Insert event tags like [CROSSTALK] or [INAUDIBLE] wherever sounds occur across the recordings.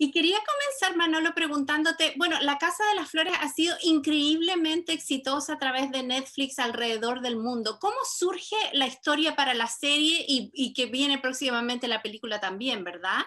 Y quería comenzar, Manolo, preguntándote, bueno, La Casa de las Flores ha sido increíblemente exitosa a través de Netflix alrededor del mundo. ¿Cómo surge la historia para la serie y, que viene próximamente la película también, verdad?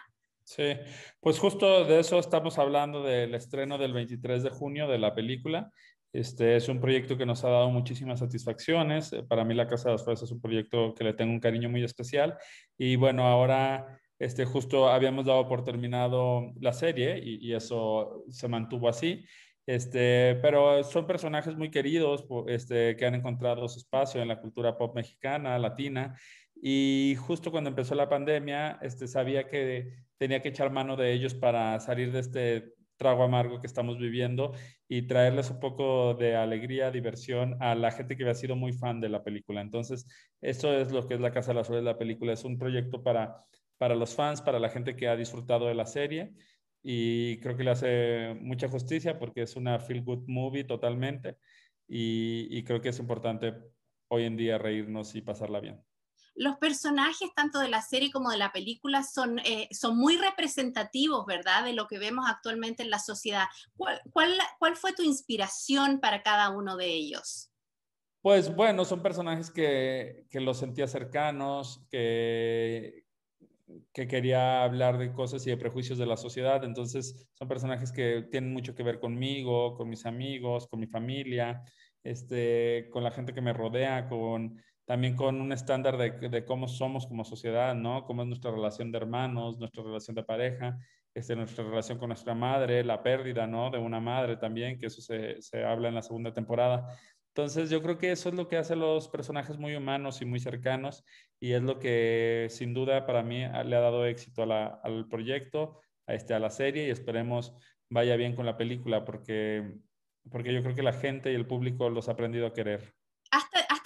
Sí, pues justo de eso estamos hablando del estreno del 23 de junio de la película. Este es un proyecto que nos ha dado muchísimas satisfacciones. Eh, para mí La Casa de las Flores es un proyecto que le tengo un cariño muy especial. Y bueno, ahora este, justo habíamos dado por terminado la serie y, eso se mantuvo así. Este, pero son personajes muy queridos este, que han encontrado su espacio en la cultura pop mexicana, latina. Y justo cuando empezó la pandemia, este, sabía que tenía que echar mano de ellos para salir de este trago amargo que estamos viviendo y traerles un poco de alegría, diversión a la gente que había sido muy fan de la película. Entonces, eso es lo que es La Casa de las de la película. Es un proyecto para para los fans, para la gente que ha disfrutado de la serie y creo que le hace mucha justicia porque es una feel good movie totalmente y, creo que es importante hoy en día reírnos y pasarla bien. Los personajes tanto de la serie como de la película son, eh, son muy representativos, ¿verdad? De lo que vemos actualmente en la sociedad. ¿Cuál, fue tu inspiración para cada uno de ellos? Pues bueno, son personajes que los sentía cercanos, que, que quería hablar de cosas y de prejuicios de la sociedad. Entonces, son personajes que tienen mucho que ver conmigo, con mis amigos, con mi familia, este, con la gente que me rodea, con también con un estándar de, de cómo somos como sociedad, ¿no? Cómo es nuestra relación de hermanos, nuestra relación de pareja, este, nuestra relación con nuestra madre, la pérdida, ¿no? De una madre también, que eso se, se habla en la segunda temporada. Entonces yo creo que eso es lo que hace a los personajes muy humanos y muy cercanos y es lo que sin duda para mí le ha dado éxito al proyecto, a, este, a la serie y esperemos vaya bien con la película porque, porque yo creo que la gente y el público los ha aprendido a querer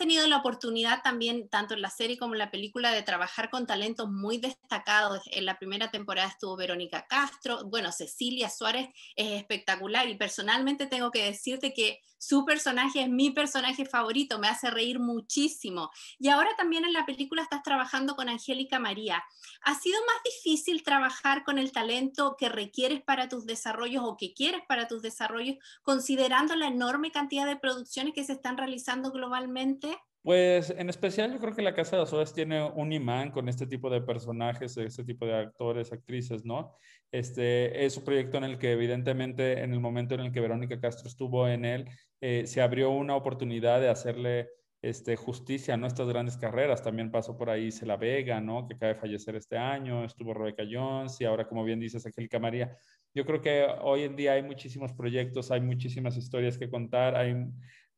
tenido la oportunidad también, tanto en la serie como en la película, de trabajar con talentos muy destacados. En la primera temporada estuvo Verónica Castro, bueno, Cecilia Suárez es espectacular y personalmente tengo que decirte que su personaje es mi personaje favorito, me hace reír muchísimo. Y ahora también en la película estás trabajando con Angélica María. ¿Ha sido más difícil trabajar con el talento que requieres para tus desarrollos o que quieres para tus desarrollos, considerando la enorme cantidad de producciones que se están realizando globalmente? Pues en especial yo creo que La Casa de las Horas tiene un imán con este tipo de personajes, este tipo de actores, actrices, ¿no? Este es un proyecto en el que evidentemente en el momento en el que Verónica Castro estuvo en él, eh, se abrió una oportunidad de hacerle este, justicia a nuestras grandes carreras. También pasó por ahí Cela Vega, ¿no? Que acaba de fallecer este año, estuvo Rebeca Jones y ahora, como bien dices, Angélica María yo creo que hoy en día hay muchísimos proyectos, hay muchísimas historias que contar, hay,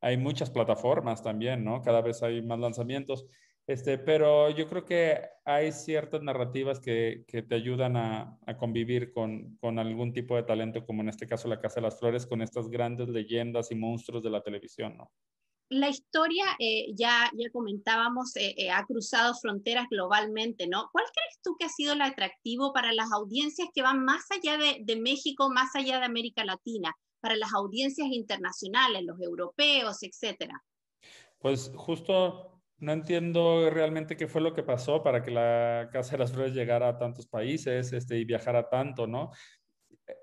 hay muchas plataformas también, ¿no? Cada vez hay más lanzamientos. Este, pero yo creo que hay ciertas narrativas que, que te ayudan a, a convivir con, con, algún tipo de talento, como en este caso la Casa de las Flores, con estas grandes leyendas y monstruos de la televisión, ¿no? La historia, eh, ya, ya comentábamos, eh, eh, ha cruzado fronteras globalmente, ¿no? ¿Cuál crees tú que ha sido el atractivo para las audiencias que van más allá de, de México, más allá de América Latina? para las audiencias internacionales, los europeos, etcétera? Pues justo no entiendo realmente qué fue lo que pasó para que la Casa de las Flores llegara a tantos países este, y viajara tanto, ¿no?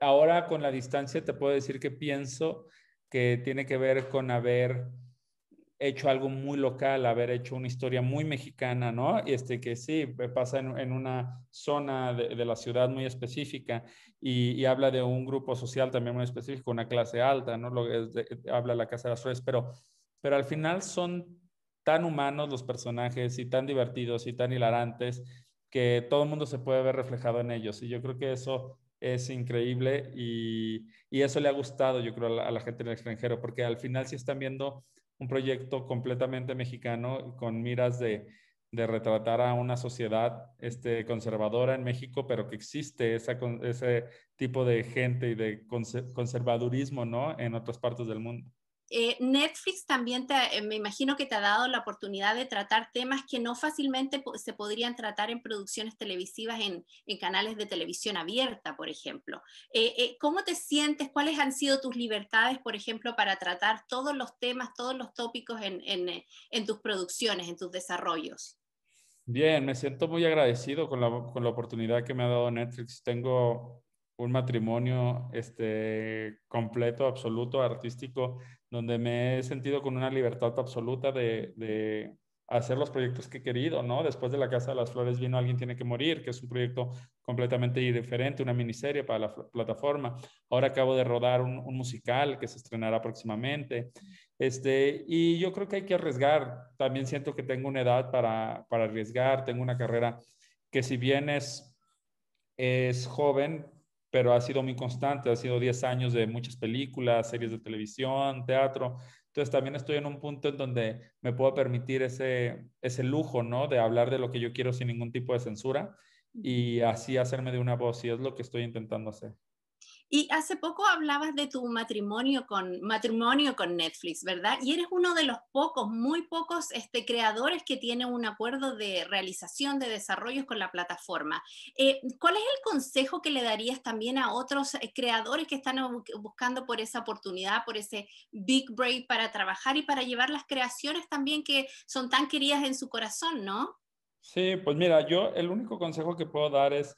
Ahora con la distancia te puedo decir que pienso que tiene que ver con haber hecho algo muy local, haber hecho una historia muy mexicana, ¿no? y Este que sí, eh, pasa en, una zona de, la ciudad muy específica y, habla de un grupo social también muy específico, una clase alta, ¿no? Lo, habla la Casa de las Flores, pero, pero al final son tan humanos los personajes y tan divertidos y tan hilarantes que todo el mundo se puede ver reflejado en ellos. Y yo creo que eso es increíble y, eso le ha gustado, yo creo, a la, gente en el extranjero, porque al final sí están viendo un proyecto completamente mexicano con miras de, retratar a una sociedad este, conservadora en México, pero que existe ese tipo de gente y de conservadurismo ¿no? en otras partes del mundo. Eh, Netflix también eh, me imagino que te ha dado la oportunidad de tratar temas que no fácilmente se podrían tratar en producciones televisivas, en, canales de televisión abierta, por ejemplo. Eh, ¿Cómo te sientes? ¿Cuáles han sido tus libertades, por ejemplo, para tratar todos los temas, todos los tópicos en, tus producciones, en tus desarrollos? Bien, me siento muy agradecido con la, con la oportunidad que me ha dado Netflix. Tengo un matrimonio este, completo, absoluto, artístico, donde me he sentido con una libertad absoluta de, hacer los proyectos que he querido, ¿no? Después de La Casa de las Flores vino Alguien Tiene que Morir, que es un proyecto completamente diferente, una miniserie para la plataforma. Ahora acabo de rodar un, musical que se estrenará próximamente. Este, y yo creo que hay que arriesgar. También siento que tengo una edad para, arriesgar, tengo una carrera que si bien es joven, pero ha sido muy constante, ha sido 10 años de muchas películas, series de televisión, teatro. Entonces también estoy en un punto en donde me puedo permitir ese, ese lujo, ¿no? De hablar de lo que yo quiero sin ningún tipo de censura y así hacerme de una voz y es lo que estoy intentando hacer. Y hace poco hablabas de tu matrimonio con, matrimonio con Netflix, ¿verdad? Y eres uno de los pocos, muy pocos este, creadores que tiene un acuerdo de realización de desarrollos con la plataforma. Eh, ¿Cuál es el consejo que le darías también a otros eh, creadores que están buscando por esa oportunidad, por ese big break para trabajar y para llevar las creaciones también que son tan queridas en su corazón, ¿no? Sí, pues mira, yo el único consejo que puedo dar es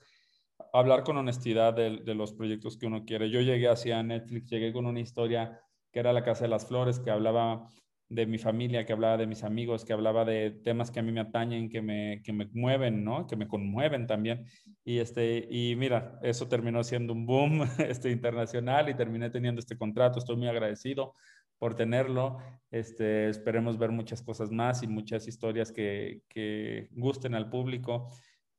hablar con honestidad de, los proyectos que uno quiere. Yo llegué hacia Netflix, llegué con una historia que era la Casa de las Flores, que hablaba de mi familia, que hablaba de mis amigos, que hablaba de temas que a mí me atañen, que me, que me mueven, ¿no? Que me conmueven también. Y, este, y mira, eso terminó siendo un boom [LAUGHS] este, internacional y terminé teniendo este contrato. Estoy muy agradecido por tenerlo. Este, esperemos ver muchas cosas más y muchas historias que, que gusten al público.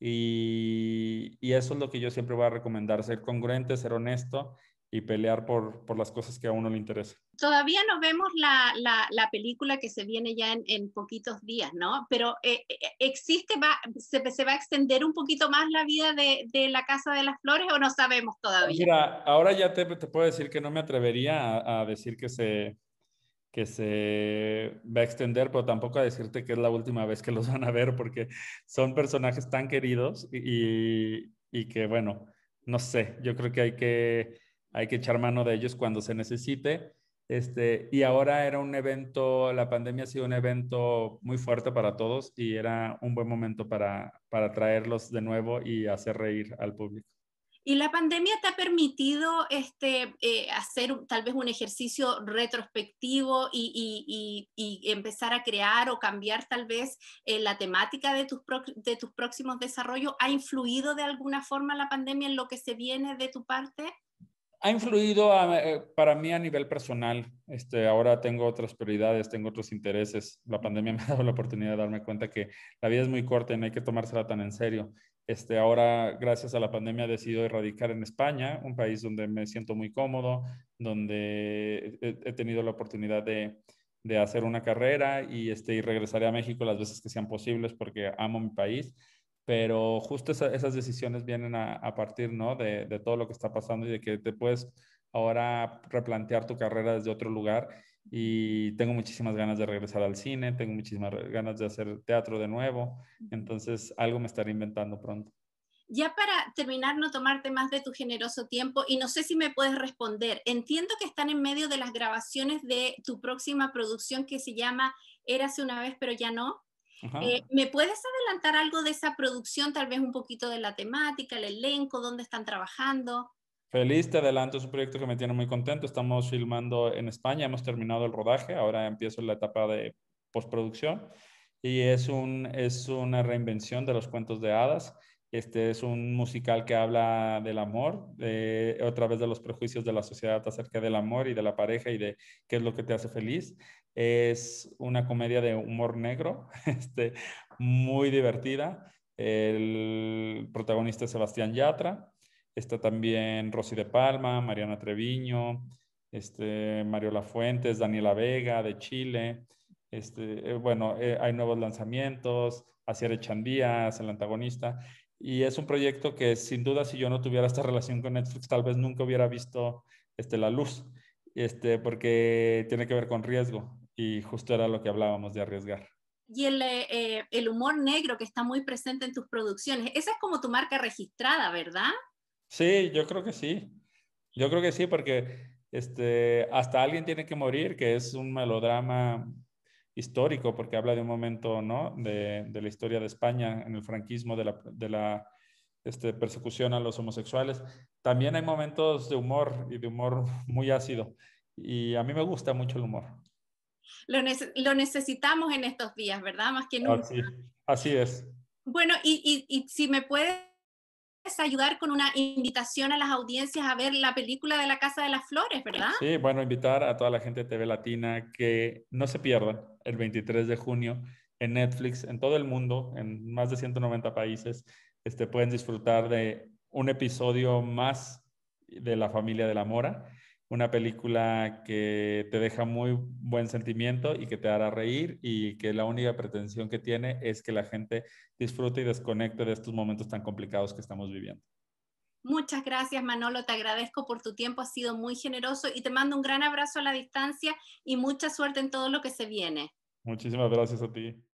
Y, y, eso es lo que yo siempre voy a recomendar, ser congruente, ser honesto y pelear por, por las cosas que a uno le interesan. Todavía no vemos la, la, película que se viene ya en, en poquitos días, ¿no? Pero eh, eh, eh, existe, se, va a extender un poquito más la vida de, de, la Casa de las Flores o no sabemos todavía? Mira, ahora ya te, te puedo decir que no me atrevería a decir que se, que se va a extender, pero tampoco a decirte que es la última vez que los [LAUGHS] van a ver, porque son personajes tan queridos y, que, bueno, no sé, yo creo que hay que, hay que echar mano de ellos cuando se necesite. Este, y ahora era un evento, la pandemia ha sido un evento muy fuerte para todos y era un buen momento para, para traerlos de nuevo y hacer reír al público. Y la pandemia te ha permitido este, eh, hacer tal vez un ejercicio retrospectivo y, empezar a crear o cambiar tal vez eh, la temática de tus, de tus próximos desarrollos. ¿Ha influido de alguna forma la pandemia en lo que se viene de tu parte? Ha influido eh, para mí a nivel personal. Este, ahora tengo otras prioridades, tengo otros intereses. La pandemia [LAUGHS] me ha dado la oportunidad de darme cuenta que la vida es muy corta y no hay que tomársela tan en serio. Este, ahora, gracias a la pandemia, he decidido erradicar en España, un país donde me siento muy cómodo, donde he, tenido la oportunidad de, de, hacer una carrera y, este, y regresaré a México las veces que sean posibles porque amo mi país. Pero justo esas decisiones vienen a, a partir ¿no? de, de todo lo que está pasando y de que te puedes ahora replantear tu carrera desde otro lugar y tengo muchísimas ganas de regresar al cine, tengo muchísimas ganas de hacer teatro de nuevo, entonces algo me estaré inventando pronto. Ya para terminar, no tomarte más de tu generoso tiempo y no sé si me puedes responder, entiendo que están en medio de las grabaciones de tu próxima producción que se llama Érase una vez pero ya no. Eh, ¿Me puedes adelantar algo de esa producción, tal vez un poquito de la temática, el elenco, dónde están trabajando? Feliz, te adelanto, es un proyecto que me tiene muy contento. Estamos filmando en España, hemos terminado el rodaje, ahora empiezo la etapa de postproducción y es, una reinvención de los cuentos de hadas. Este es un musical que habla del amor, eh, otra vez de los prejuicios de la sociedad acerca del amor y de la pareja y de qué es lo que te hace feliz. Es una comedia de humor negro, [LAUGHS] este, muy divertida. El protagonista es Sebastián Yatra. Está también Rosy de Palma, Mariana Treviño, este, Mario Lafuentes, Daniela Vega de Chile. Este, eh, bueno, eh, hay nuevos lanzamientos, hacia Echandía es el antagonista. Y es un proyecto que sin duda si yo no tuviera esta relación con Netflix, tal vez nunca hubiera visto este, la luz, este, porque tiene que ver con riesgo y justo era lo que hablábamos de arriesgar. Y el, eh, el humor negro que está muy presente en tus producciones, esa es como tu marca registrada, ¿verdad? Sí, yo creo que sí. Yo creo que sí, porque este, hasta alguien tiene que morir, que es un melodrama histórico, porque habla de un momento, ¿no? De, de la historia de España, en el franquismo, de la, de la este, persecución a los homosexuales. También hay momentos de humor y de humor muy ácido. Y a mí me gusta mucho el humor. Lo, lo necesitamos en estos días, ¿verdad? Más que nunca. Así, es. Bueno, y, y, y si me puedes ayudar con una invitación a las audiencias a ver la película de La Casa de las Flores, ¿verdad? Sí, bueno, invitar a toda la gente de TV Latina que no se pierdan el 23 de junio en Netflix, en todo el mundo, en más de 190 países, este, pueden disfrutar de un episodio más de La Familia de la Mora una película que te deja muy buen sentimiento y que te hará reír y que la única pretensión que tiene es que la gente disfrute y desconecte de estos momentos tan complicados que estamos viviendo. Muchas gracias Manolo, te agradezco por tu tiempo, ha sido muy generoso y te mando un gran abrazo a la distancia y mucha suerte en todo lo que se viene. Muchísimas gracias a ti.